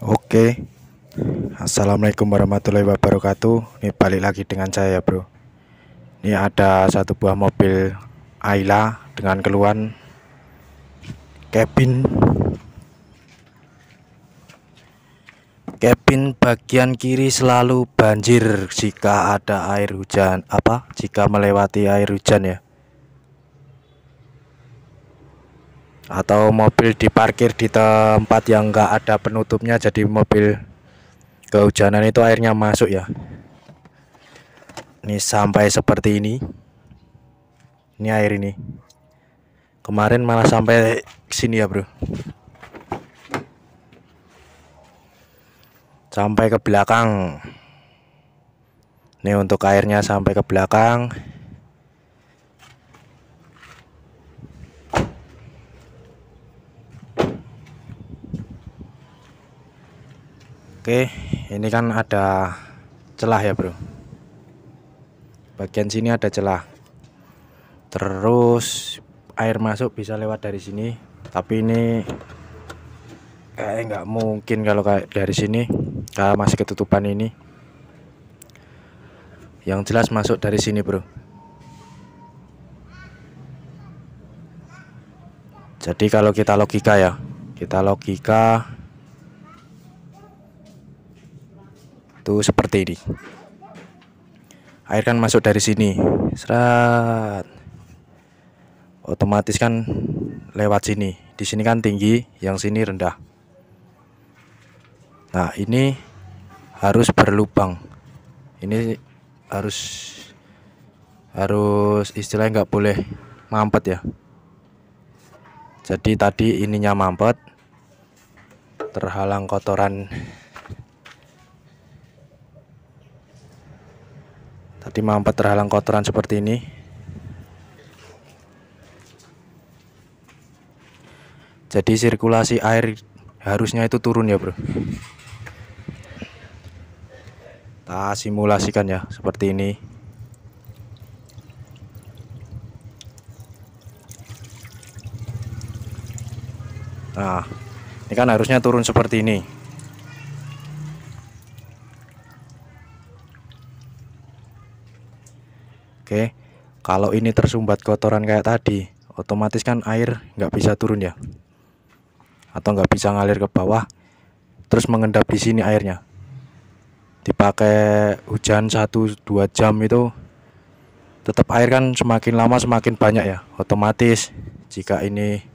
Oke Assalamualaikum warahmatullahi wabarakatuh Ini balik lagi dengan saya bro Ini ada satu buah mobil Ayla Dengan keluhan Cabin Cabin bagian kiri selalu banjir Jika ada air hujan Apa? Jika melewati air hujan ya atau mobil diparkir di tempat yang enggak ada penutupnya jadi mobil kehujanan itu airnya masuk ya ini sampai seperti ini ini air ini kemarin malah sampai sini ya bro sampai ke belakang ini untuk airnya sampai ke belakang Oke, ini kan ada celah ya, Bro. Bagian sini ada celah. Terus air masuk bisa lewat dari sini, tapi ini kayak nggak mungkin kalau kayak dari sini karena masih ketutupan ini. Yang jelas masuk dari sini, Bro. Jadi kalau kita logika ya, kita logika itu seperti ini air kan masuk dari sini serat otomatis kan lewat sini di sini kan tinggi yang sini rendah nah ini harus berlubang ini harus harus istilahnya nggak boleh mampet ya jadi tadi ininya mampet terhalang kotoran Tadi mampat terhalang kotoran seperti ini. Jadi sirkulasi air harusnya itu turun ya bro. Kita simulasikan ya seperti ini. Nah, ini kan harusnya turun seperti ini. Oke, kalau ini tersumbat kotoran kayak tadi, otomatis kan air nggak bisa turun ya, atau nggak bisa ngalir ke bawah, terus mengendap di sini airnya. Dipakai hujan 1-2 jam itu, tetap air kan semakin lama semakin banyak ya, otomatis jika ini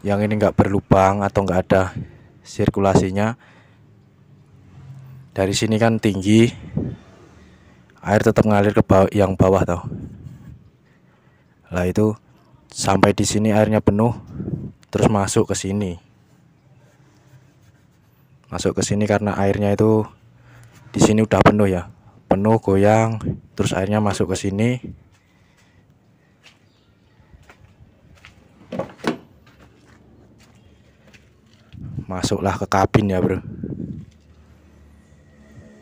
yang ini nggak berlubang atau nggak ada sirkulasinya dari sini kan tinggi air tetap ngalir ke bawah, yang bawah tau lah itu sampai di sini airnya penuh terus masuk ke sini masuk ke sini karena airnya itu di sini udah penuh ya penuh goyang terus airnya masuk ke sini masuklah ke kabin ya bro oke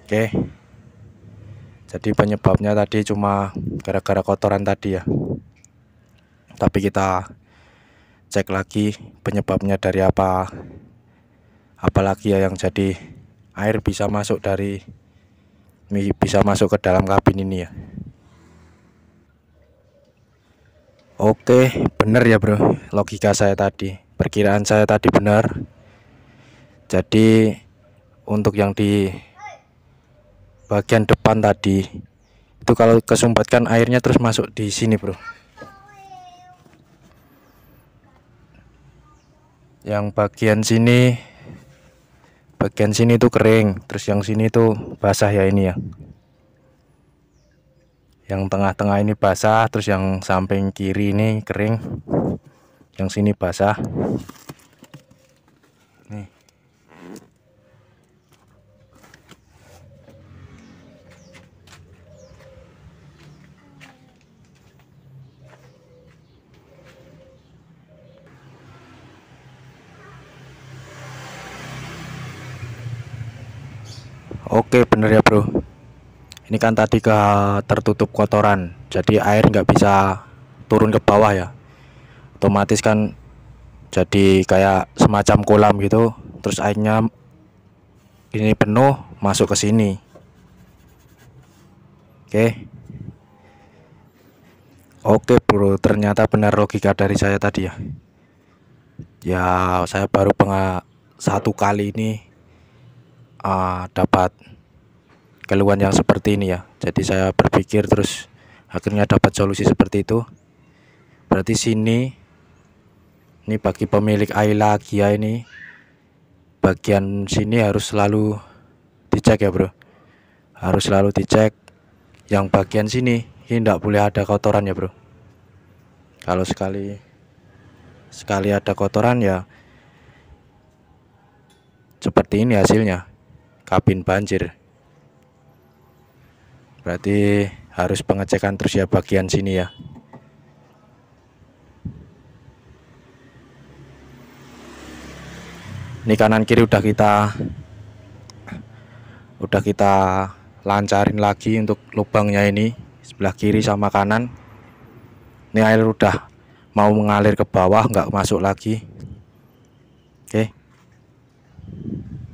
okay jadi penyebabnya tadi cuma gara-gara kotoran tadi ya tapi kita cek lagi penyebabnya dari apa apalagi ya yang jadi air bisa masuk dari bisa masuk ke dalam kabin ini ya Oke bener ya bro logika saya tadi perkiraan saya tadi benar jadi untuk yang di bagian depan tadi itu kalau kesumbatkan airnya terus masuk di sini bro yang bagian sini bagian sini itu kering terus yang sini itu basah ya ini ya yang tengah-tengah ini basah terus yang samping kiri ini kering yang sini basah Oke bener ya bro Ini kan tadi ke tertutup kotoran Jadi air nggak bisa turun ke bawah ya Otomatis kan jadi kayak semacam kolam gitu Terus airnya ini penuh masuk ke sini Oke Oke bro ternyata benar logika dari saya tadi ya Ya saya baru penga satu kali ini uh, dapat keluhan yang seperti ini ya jadi saya berpikir terus akhirnya dapat solusi seperti itu berarti sini ini bagi pemilik Aila Kia ini bagian sini harus selalu dicek ya bro harus selalu dicek yang bagian sini ini tidak boleh ada kotoran ya bro kalau sekali sekali ada kotoran ya seperti ini hasilnya kabin banjir berarti harus pengecekan terus ya bagian sini ya ini kanan kiri udah kita udah kita lancarin lagi untuk lubangnya ini sebelah kiri sama kanan ini air udah mau mengalir ke bawah nggak masuk lagi oke okay.